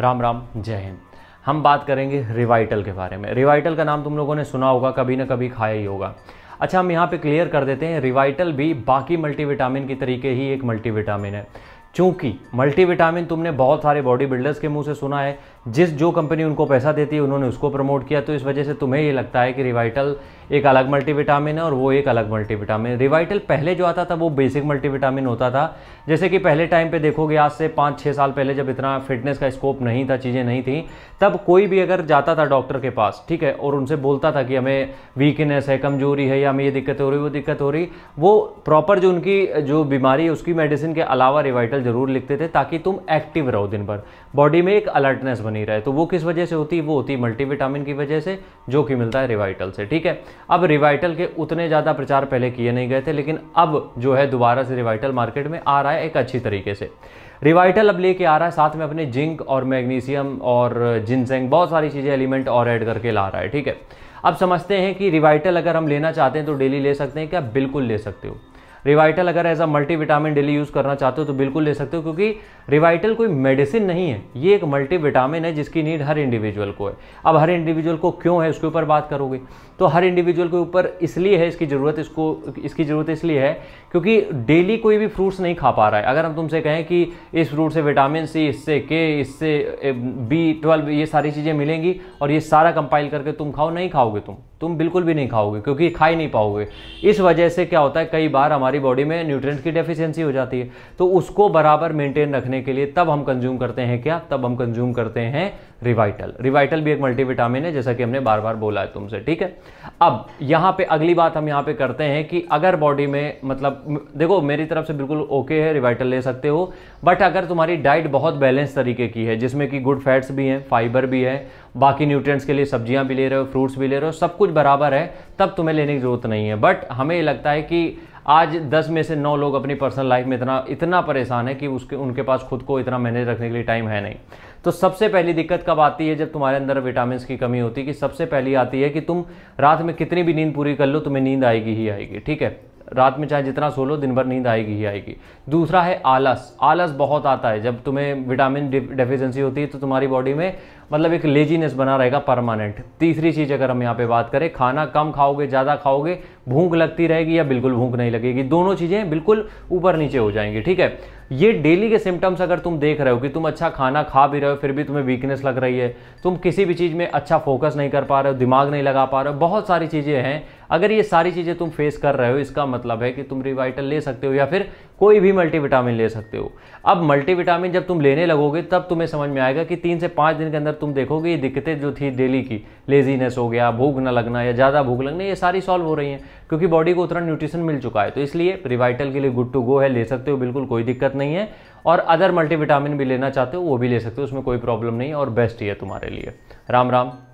राम राम जय हिंद हम बात करेंगे रिवाइटल के बारे में रिवाइटल का नाम तुम लोगों ने सुना होगा कभी ना कभी खाया ही होगा अच्छा हम यहाँ पे क्लियर कर देते हैं रिवाइटल भी बाकी मल्टीविटामिन की तरीके ही एक मल्टीविटामिन है चूंकि मल्टीविटामिन तुमने बहुत सारे बॉडी बिल्डर्स के मुंह से सुना है जिस जो कंपनी उनको पैसा देती है उन्होंने उसको प्रमोट किया तो इस वजह से तुम्हें ये लगता है कि रिवाइटल एक अलग मल्टीविटामिन है और वो एक अलग मल्टीविटामिन रिवाइटल पहले जो आता था वो बेसिक मल्टीविटामिन होता था जैसे कि पहले टाइम पे देखोगे आज से पाँच छः साल पहले जब इतना फिटनेस का स्कोप नहीं था चीज़ें नहीं थी तब कोई भी अगर जाता था डॉक्टर के पास ठीक है और उनसे बोलता था कि हमें वीकनेस है कमजोरी है या हमें ये दिक्कत हो रही वो दिक्कत हो रही वो प्रॉपर जो उनकी जो बीमारी है उसकी मेडिसिन के अलावा रिवाइटल ज़रूर लिखते थे ताकि तुम एक्टिव रहो दिन भर बॉडी में एक अलर्टनेस बनी रहे तो वो किस वजह से होती है वो होती है मल्टीविटामिन की वजह से जो कि मिलता है रिवाइटल से ठीक है अब रिवाइटल के उतने ज़्यादा प्रचार पहले किए नहीं गए थे लेकिन अब जो है दोबारा से रिवाइटल मार्केट में आ रहा है एक अच्छी तरीके से रिवाइटल अब लेके आ रहा है साथ में अपने जिंक और मैग्नीशियम और जिनसेंग बहुत सारी चीज़ें एलिमेंट और ऐड करके ला रहा है ठीक है अब समझते हैं कि रिवाइटल अगर हम लेना चाहते हैं तो डेली ले सकते हैं क्या बिल्कुल ले सकते हो रिवाइटल अगर as a vitamin daily use करना चाहते हो तो बिल्कुल ले सकते हो क्योंकि रिवाइटल कोई मेडिसिन नहीं है ये एक मल्टी विटामिन है जिसकी नीड हर इंडिविजुअल को है अब हर इंडिविजुअल को क्यों है उसके ऊपर बात करोगे तो हर इंडिविजुअल के ऊपर इसलिए है इसकी ज़रूरत इसको इसकी ज़रूरत इसलिए है क्योंकि डेली कोई भी फ्रूट्स नहीं खा पा रहा है अगर हम तुमसे कहें कि इस फ्रूट से विटामिन सी इससे के इससे बी ट्वेल्व ये सारी चीज़ें मिलेंगी और ये सारा कंपाइल करके तुम खाओ नहीं खाओगे तुम तुम बिल्कुल भी नहीं खाओगे क्योंकि खा ही नहीं पाओगे इस वजह से क्या होता है कई बार हमारी बॉडी में न्यूट्रिएंट की डेफिशिएंसी हो जाती है तो उसको बराबर मेंटेन रखने के लिए तब हम कंज्यूम करते हैं क्या तब हम कंज्यूम करते हैं रिवाइटल रिवाइटल भी एक मल्टीविटामिन है जैसा कि हमने बार बार बोला है तुमसे ठीक है अब यहाँ पे अगली बात हम यहाँ पे करते हैं कि अगर बॉडी में मतलब देखो मेरी तरफ से बिल्कुल ओके है रिवाइटल ले सकते हो बट अगर तुम्हारी डाइट बहुत बैलेंस तरीके की है जिसमें कि गुड फैट्स भी हैं फाइबर भी है बाकी न्यूट्रिएंट्स के लिए सब्जियां भी ले रहे हो फ्रूट्स भी ले रहे हो सब कुछ बराबर है तब तुम्हें लेने की ज़रूरत नहीं है बट हमें लगता है कि आज 10 में से 9 लोग अपनी पर्सनल लाइफ में इतना इतना परेशान है कि उसके उनके पास खुद को इतना मैनेज रखने के लिए टाइम है नहीं तो सबसे पहली दिक्कत कब आती है जब तुम्हारे अंदर विटामिन की कमी होती है कि सबसे पहली आती है कि तुम रात में कितनी भी नींद पूरी कर लो तुम्हें नींद आएगी ही आएगी ठीक है रात में चाहे जितना सो लो दिन भर नींद आएगी ही आएगी दूसरा है आलस आलस बहुत आता है जब तुम्हें विटामिन डेफिशिएंसी होती है तो तुम्हारी बॉडी में मतलब एक लेजीनेस बना रहेगा परमानेंट तीसरी चीज़ अगर हम यहाँ पे बात करें खाना कम खाओगे ज़्यादा खाओगे भूख लगती रहेगी या बिल्कुल भूख नहीं लगेगी दोनों चीज़ें बिल्कुल ऊपर नीचे हो जाएंगी ठीक है ये डेली के सिम्टम्स अगर तुम देख रहे हो कि तुम अच्छा खाना खा भी रहे हो फिर भी तुम्हें वीकनेस लग रही है तुम किसी भी चीज़ में अच्छा फोकस नहीं कर पा रहे हो दिमाग नहीं लगा पा रहे हो बहुत सारी चीज़ें हैं अगर ये सारी चीज़ें तुम फेस कर रहे हो इसका मतलब है कि तुम रिवाइटल ले सकते हो या फिर कोई भी मल्टीविटामिन ले सकते हो अब मल्टीविटामिन जब तुम लेने लगोगे तब तुम्हें समझ में आएगा कि तीन से पाँच दिन के अंदर तुम देखोगे ये दिक्कतें जो थी डेली की लेजीनेस हो गया भूख न लगना या ज़्यादा भूख लगना ये सारी सॉल्व हो रही हैं क्योंकि बॉडी को उतना न्यूट्रिशन मिल चुका है तो इसलिए रिवाइटल के लिए गुड टू गो है ले सकते हो बिल्कुल कोई दिक्कत नहीं है और अदर मल्टीविटामिन भी लेना चाहते हो वो भी ले सकते हो उसमें कोई प्रॉब्लम नहीं है और बेस्ट ही है तुम्हारे लिए राम राम